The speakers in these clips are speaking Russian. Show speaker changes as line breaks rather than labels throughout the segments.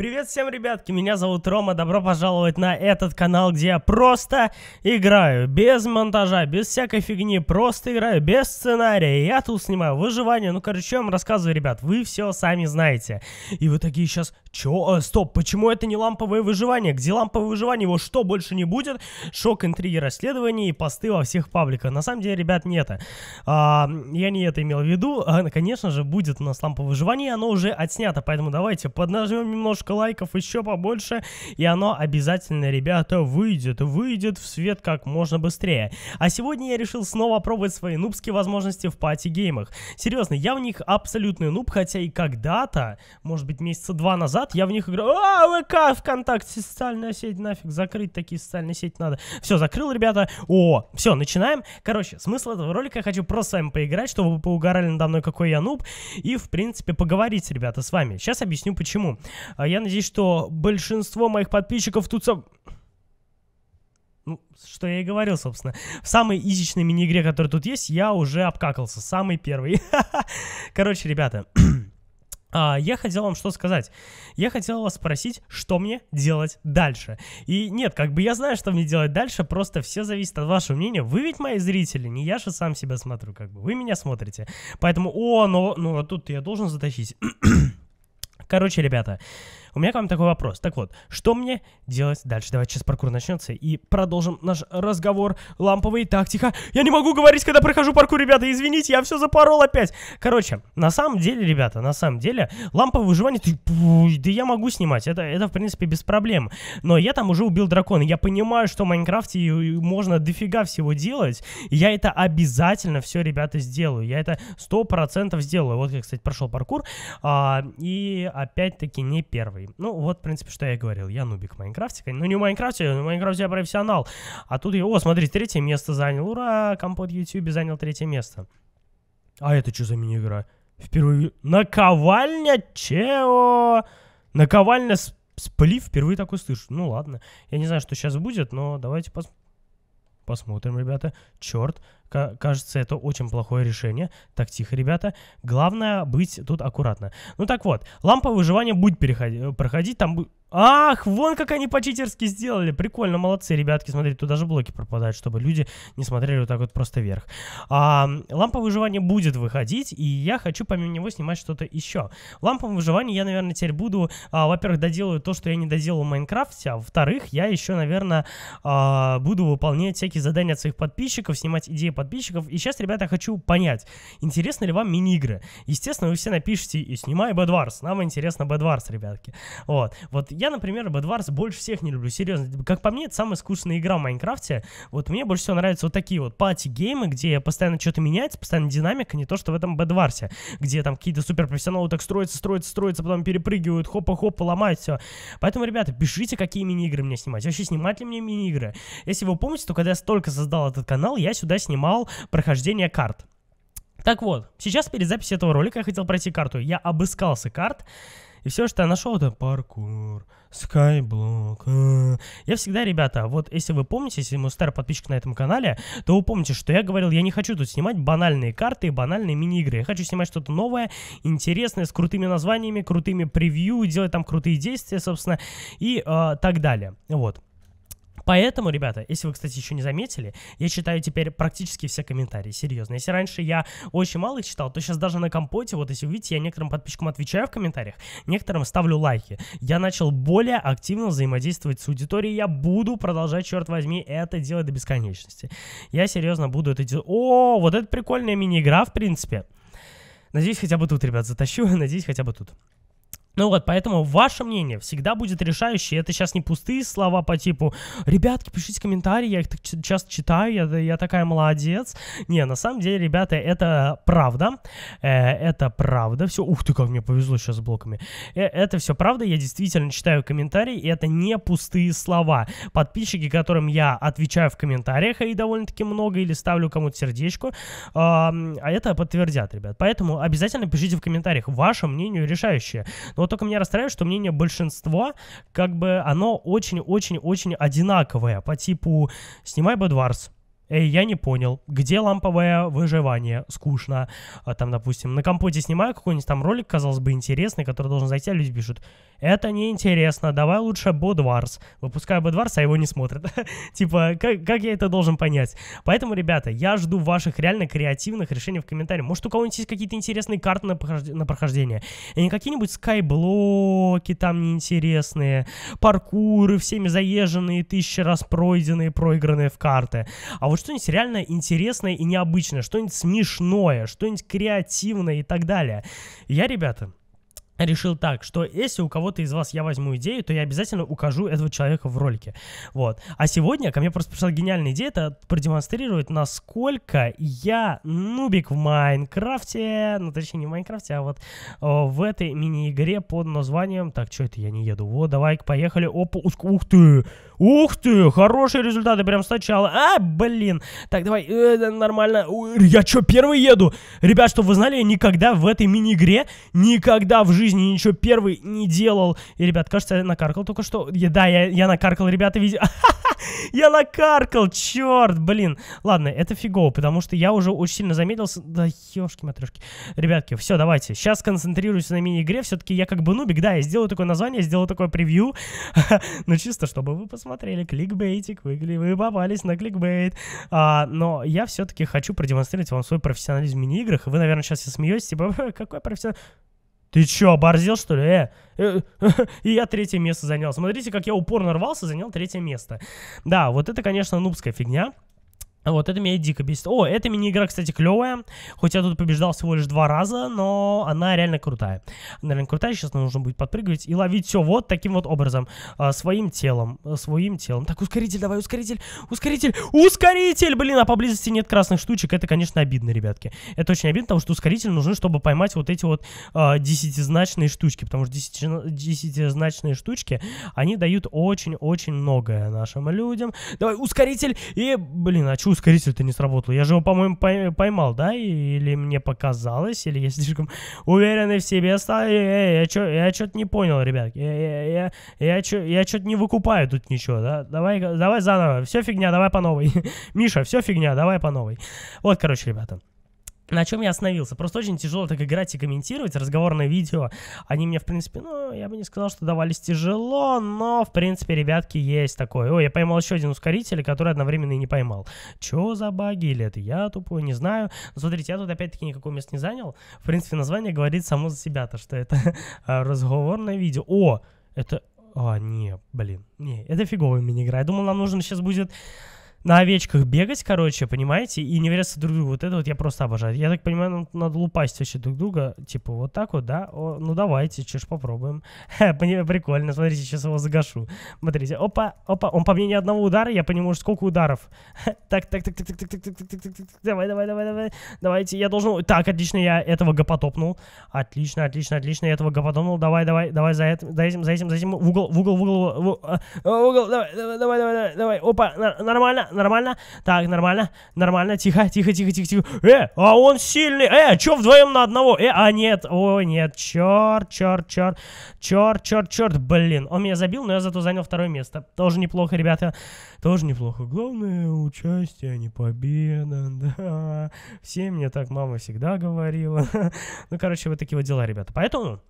Привет всем, ребятки, меня зовут Рома, добро пожаловать на этот канал, где я просто играю, без монтажа, без всякой фигни, просто играю, без сценария, я тут снимаю выживание, ну короче, я вам рассказываю, ребят, вы все сами знаете. И вы такие сейчас, чё, э, стоп, почему это не ламповое выживание, где ламповое выживание, его что, больше не будет? Шок, интриги, расследования и посты во всех пабликах, на самом деле, ребят, не это. А, я не это имел в виду, а, конечно же, будет у нас ламповое выживание, оно уже отснято, поэтому давайте поднажмем немножко десятка лайков, еще побольше, и оно обязательно, ребята, выйдет, выйдет в свет как можно быстрее. А сегодня я решил снова пробовать свои нубские возможности в пати-геймах. Серьезно, я в них абсолютный нуб, хотя и когда-то, может быть месяца два назад, я в них играл... А, ВК, ВКонтакте, социальная сеть, нафиг, закрыть такие социальные сети надо. Все, закрыл, ребята. О, все, начинаем. Короче, смысл этого ролика я хочу просто с вами поиграть, чтобы вы поугарали надо мной, какой я нуб, и, в принципе, поговорить, ребята, с вами. Сейчас объясню, почему. А, я я надеюсь, что большинство моих подписчиков тут... Со... Ну, что я и говорил, собственно. В самой изичной мини-игре, которая тут есть, я уже обкакался. Самый первый. Короче, ребята, а, я хотел вам что сказать. Я хотел вас спросить, что мне делать дальше. И нет, как бы я знаю, что мне делать дальше, просто все зависит от вашего мнения. Вы ведь мои зрители, не я же сам себя смотрю, как бы. Вы меня смотрите. Поэтому, о, ну, ну, а тут я должен затащить. Короче, ребята, у меня к вам такой вопрос. Так вот, что мне делать дальше? Давайте сейчас паркур начнется и продолжим наш разговор. Ламповая тактика. Я не могу говорить, когда прохожу паркур, ребята, извините, я все запорол опять. Короче, на самом деле, ребята, на самом деле, ламповое выживание, ты, да я могу снимать, это, это в принципе без проблем. Но я там уже убил дракона, я понимаю, что в Майнкрафте можно дофига всего делать, я это обязательно все, ребята, сделаю. Я это сто процентов сделаю. Вот я, кстати, прошел паркур, а, и опять-таки не первый ну вот, в принципе, что я и говорил, я нубик в Майнкрафте. Ну не в Майнкрафте, в Майнкрафте я профессионал. А тут я, о, смотри, третье место занял, ура, компот YouTube занял третье место. А это что за мини-игра? Впервые... Наковальня? Чего? Наковальня с... Сплив впервые такой слышу. Ну ладно. Я не знаю, что сейчас будет, но давайте пос... посмотрим, ребята. Черт кажется, это очень плохое решение. Так, тихо, ребята. Главное быть тут аккуратно. Ну так вот, лампа выживания будет переходить, э, проходить, там будет... Ах, вон как они по-читерски сделали. Прикольно, молодцы, ребятки. Смотрите, тут даже блоки пропадают, чтобы люди не смотрели вот так вот просто вверх. А, лампа выживания будет выходить, и я хочу помимо него снимать что-то еще. Лампа выживания я, наверное, теперь буду, а, во-первых, доделаю то, что я не доделал в Майнкрафте, а во-вторых, я еще, наверное, а, буду выполнять всякие задания от своих подписчиков, снимать идеи подписчиков. И сейчас, ребята, я хочу понять, интересны ли вам мини-игры. Естественно, вы все напишите и снимай Bad Wars. Нам интересно Bad Wars, ребятки. Вот. Вот я, например, Bad Wars больше всех не люблю. Серьезно. Как по мне, это самая скучная игра в Майнкрафте. Вот мне больше всего нравятся вот такие вот пати-геймы, где постоянно что-то меняется, постоянно динамика, не то, что в этом Bad Wars, где там какие-то суперпрофессионалы так строятся, строятся, строятся, потом перепрыгивают, хопа-хопа, ломают все. Поэтому, ребята, пишите, какие мини-игры мне снимать. Вообще, снимать ли мне мини-игры? Если вы помните, то когда я столько создал этот канал, я сюда снимал ломал прохождение карт. Так вот, сейчас перед записью этого ролика я хотел пройти карту. Я обыскался карт, и все, что я нашел, это паркур, скайблок. Я всегда, ребята, вот если вы помните, если вы старый подписчик на этом канале, то вы помните, что я говорил, я не хочу тут снимать банальные карты и банальные мини-игры. Я хочу снимать что-то новое, интересное, с крутыми названиями, крутыми превью, делать там крутые действия, собственно, и э, так далее. Вот. Поэтому, ребята, если вы, кстати, еще не заметили, я читаю теперь практически все комментарии, серьезно. Если раньше я очень мало их читал, то сейчас даже на компоте, вот если увидите, я некоторым подписчикам отвечаю в комментариях, некоторым ставлю лайки. Я начал более активно взаимодействовать с аудиторией, я буду продолжать, черт возьми, это делать до бесконечности. Я серьезно буду это делать. О, вот это прикольная мини-игра, в принципе. Надеюсь, хотя бы тут, ребят, затащу. Надеюсь, хотя бы тут. Ну вот, поэтому ваше мнение всегда будет решающее. Это сейчас не пустые слова по типу «Ребятки, пишите комментарии, я их так часто читаю, я, я такая молодец». Не, на самом деле, ребята, это правда. Э, это правда. Все, ух ты, как мне повезло сейчас с блоками. Э, это все правда, я действительно читаю комментарии, и это не пустые слова. Подписчики, которым я отвечаю в комментариях, и довольно-таки много, или ставлю кому-то сердечко, э, а это подтвердят, ребят. Поэтому обязательно пишите в комментариях ваше мнение решающее. Но вот только меня расстраивает, что мнение большинства, как бы, оно очень-очень-очень одинаковое. По типу, снимай Бэдварс, Эй, я не понял, где ламповое выживание? Скучно. А там, допустим, на компоте снимаю какой-нибудь там ролик, казалось бы, интересный, который должен зайти, а люди пишут, это неинтересно, давай лучше Бодварс. Выпускаю Бодварс, а его не смотрят. типа, как, я это должен понять? Поэтому, ребята, я жду ваших реально креативных решений в комментариях. Может, у кого-нибудь есть какие-то интересные карты на, на прохождение? И не какие-нибудь скайблоки там неинтересные, паркуры всеми заезженные, тысячи раз пройденные, проигранные в карты. А вот вот что-нибудь реально интересное и необычное, что-нибудь смешное, что-нибудь креативное и так далее. Я, ребята, решил так, что если у кого-то из вас я возьму идею, то я обязательно укажу этого человека в ролике. Вот. А сегодня ко мне просто пришла гениальная идея, это продемонстрировать, насколько я нубик в Майнкрафте, ну точнее не в Майнкрафте, а вот о, в этой мини-игре под названием... Так, что это я не еду? Вот, давай-ка поехали. Опа, ух, ух ты! Ух ты! Хорошие результаты прям сначала. А, блин! Так, давай, э, нормально. Я что, первый еду? Ребят, чтобы вы знали, я никогда в этой мини-игре, никогда в жизни жизни ничего первый не делал. И, ребят, кажется, я накаркал только что. Я, да, я, я накаркал, ребята, видео. Я накаркал, черт, блин. Ладно, это фигово, потому что я уже очень сильно замедлился. Да ёшки-матрешки. Ребятки, все, давайте. Сейчас концентрируюсь на мини-игре. Все-таки я как бы нубик, да, я сделаю такое название, я сделаю такое превью. Ну, чисто, чтобы вы посмотрели. Кликбейтик, вы, вы попались на кликбейт. А, но я все-таки хочу продемонстрировать вам свой профессионализм в мини-играх. Вы, наверное, сейчас смеетесь, типа, какой профессионал... Ты чё, оборзел, что ли? Э, и я третье место занял. Смотрите, как я упорно рвался, занял третье место. Да, вот это, конечно, нубская фигня. Вот, это меня дико бесит. О, эта мини-игра, кстати, клевая. Хоть я тут побеждал всего лишь два раза, но она реально крутая. Она реально крутая, сейчас нам нужно будет подпрыгивать и ловить все вот таким вот образом. А, своим телом. А, своим телом. Так, ускоритель, давай, ускоритель, ускоритель, ускоритель! Блин, а поблизости нет красных штучек. Это, конечно, обидно, ребятки. Это очень обидно, потому что ускоритель нужен, чтобы поймать вот эти вот а, десятизначные штучки. Потому что десяти, десятизначные штучки, они дают очень-очень многое нашим людям. Давай, ускоритель! И, блин, а что что ускоритель-то не сработал? Я же его, по-моему, поймал, да? Или мне показалось, или я слишком уверенный в себе стал? Я, я, я что-то не понял, ребят. Я, я, я, я, я что-то не выкупаю тут ничего, да? Давай, давай заново. Все фигня, давай по новой. Миша, все фигня, давай по новой. Вот, короче, ребята на чем я остановился. Просто очень тяжело так играть и комментировать. Разговорное видео, они мне, в принципе, ну, я бы не сказал, что давались тяжело, но, в принципе, ребятки, есть такое. О, я поймал еще один ускоритель, который одновременно и не поймал. Че за баги? Или это я тупой? Не знаю. Но, смотрите, я тут опять-таки никакого места не занял. В принципе, название говорит само за себя, то что это а, разговорное видео. О, это... А, не, блин, не, это фиговая мини-игра. Я думал, нам нужен сейчас будет на овечках бегать, короче, понимаете, и не врезаться друг другу. Вот это вот я просто обожаю. Я так понимаю, нам надо лупасть вообще друг друга, типа вот так вот, да? О, ну давайте, че ж попробуем. Прикольно, смотрите, сейчас его загашу. Смотрите, опа, опа, он по мне ни одного удара, я по нему уже сколько ударов. Так, так, так, так, так, так, так, так, так, так, так, давай, давай, давай, давай. Давайте, я должен... Так, отлично, я этого гопотопнул. Отлично, отлично, отлично, я этого гопотопнул. Давай, давай, давай за это, за этим, за этим, за этим. В угол, в угол, в угол, в угол. Давай, давай, давай, давай, давай. Опа, нормально нормально, так, нормально, нормально, тихо, тихо, тихо, тихо, тихо. Э, а он сильный, э, чё вдвоем на одного? Э, а нет, о, нет, черт, черт, черт, черт, черт, черт, блин. Он меня забил, но я зато занял второе место. Тоже неплохо, ребята, тоже неплохо. Главное участие, а не победа, да. Все мне так мама всегда говорила. Ну, короче, вот такие вот дела, ребята. Поэтому...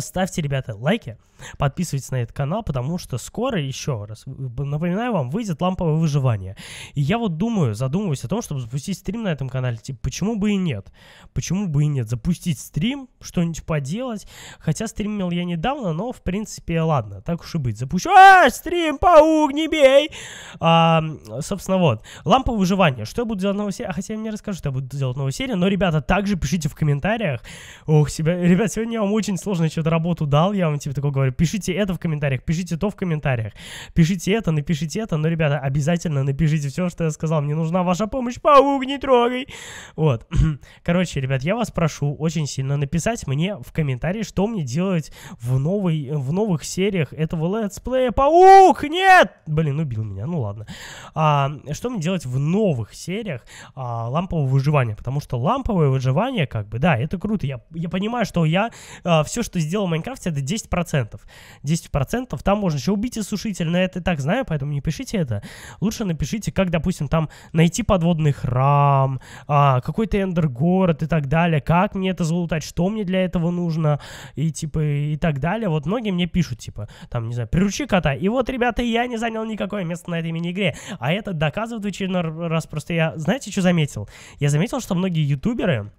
Ставьте, ребята, лайки, подписывайтесь на этот канал, потому что скоро, еще раз, напоминаю вам, выйдет ламповое выживание. И я вот думаю, задумываюсь о том, чтобы запустить стрим на этом канале. Типа, почему бы и нет? Почему бы и нет? Запустить стрим, что-нибудь поделать. Хотя стримил я недавно, но, в принципе, ладно, так уж и быть. Запущу... А, стрим, паук, не бей! А, собственно, вот. Ламповое выживание. Что я буду делать новую серию? А, хотя мне расскажут, что я буду делать новую серию, но, ребята, также пишите в комментариях. Ох, себя... Ребят, сегодня вам очень сложно что-то работу дал, я вам типа такой говорю, пишите это в комментариях, пишите то в комментариях, пишите это, напишите это, но, ребята, обязательно напишите все, что я сказал, мне нужна ваша помощь, паук, не трогай. Вот. Короче, ребят, я вас прошу очень сильно написать мне в комментарии, что мне делать в, новой, в новых сериях этого летсплея. Паук, нет! Блин, убил меня, ну ладно. А, что мне делать в новых сериях а, лампового выживания? Потому что ламповое выживание, как бы, да, это круто. Я, я понимаю, что я а, все, что сделал в Майнкрафте, это 10%. 10% там можно еще убить сушитель, но это и так знаю, поэтому не пишите это. Лучше напишите, как, допустим, там найти подводный храм, а, какой-то эндер-город и так далее, как мне это залутать, что мне для этого нужно, и типа, и так далее. Вот многие мне пишут, типа, там, не знаю, приручи кота. И вот, ребята, я не занял никакое место на этой мини-игре. А это доказывает в очередной раз. Просто я, знаете, что заметил? Я заметил, что многие ютуберы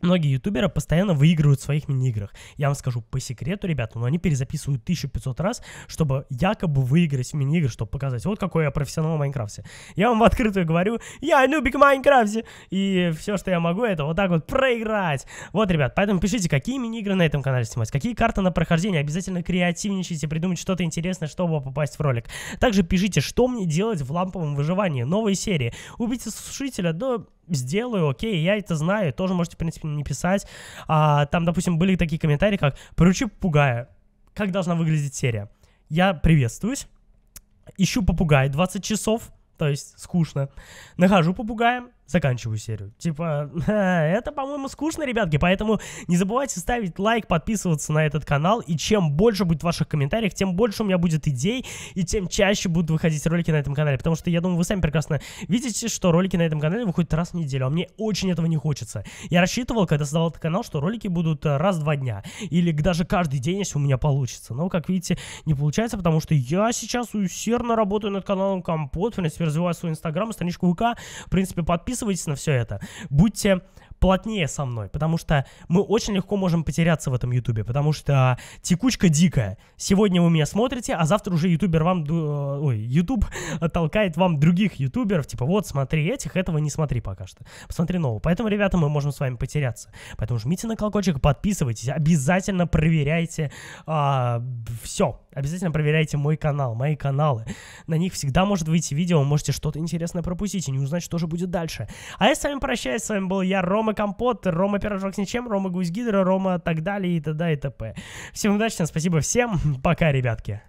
Многие ютуберы постоянно выигрывают в своих мини-играх. Я вам скажу по секрету, ребята, но они перезаписывают 1500 раз, чтобы якобы выиграть в мини-игры, чтобы показать, вот какой я профессионал в Майнкрафте. Я вам в открытую говорю, я любик в Майнкрафте, и все, что я могу, это вот так вот проиграть. Вот, ребят, поэтому пишите, какие мини-игры на этом канале снимать, какие карты на прохождение, обязательно креативничайте, придумайте что-то интересное, чтобы попасть в ролик. Также пишите, что мне делать в ламповом выживании, новые серии. Убить сушителя, но... Да сделаю, окей, я это знаю, тоже можете, в принципе, не писать. А, там, допустим, были такие комментарии, как «Поручи попугая». Как должна выглядеть серия? Я приветствуюсь, ищу попугая 20 часов, то есть скучно. Нахожу попугая, заканчиваю серию. Типа, это, по-моему, скучно, ребятки, поэтому не забывайте ставить лайк, подписываться на этот канал, и чем больше будет ваших комментариев, тем больше у меня будет идей, и тем чаще будут выходить ролики на этом канале, потому что, я думаю, вы сами прекрасно видите, что ролики на этом канале выходят раз в неделю, а мне очень этого не хочется. Я рассчитывал, когда создавал этот канал, что ролики будут э, раз в два дня, или даже каждый день, если у меня получится, но, как видите, не получается, потому что я сейчас усердно работаю над каналом Компот, в принципе, развиваю свой инстаграм, страничку ВК, в принципе, подписываюсь подписывайтесь на все это. Будьте плотнее со мной, потому что мы очень легко можем потеряться в этом ютубе, потому что а, текучка дикая. Сегодня вы меня смотрите, а завтра уже ютубер вам... Э, ой, ютуб толкает вам других ютуберов, типа вот, смотри этих, этого не смотри пока что. Посмотри нового. Поэтому, ребята, мы можем с вами потеряться. Поэтому жмите на колокольчик, подписывайтесь, обязательно проверяйте а, все. Обязательно проверяйте мой канал, мои каналы. На них всегда может выйти видео, можете что-то интересное пропустить и не узнать, что же будет дальше. А я с вами прощаюсь, с вами был я, Рома. Рома Компот, Рома Пирожок с ничем, Рома Гусь Гидро, Рома так далее и т.д. и т.п. Всем удачи, спасибо всем, пока, ребятки.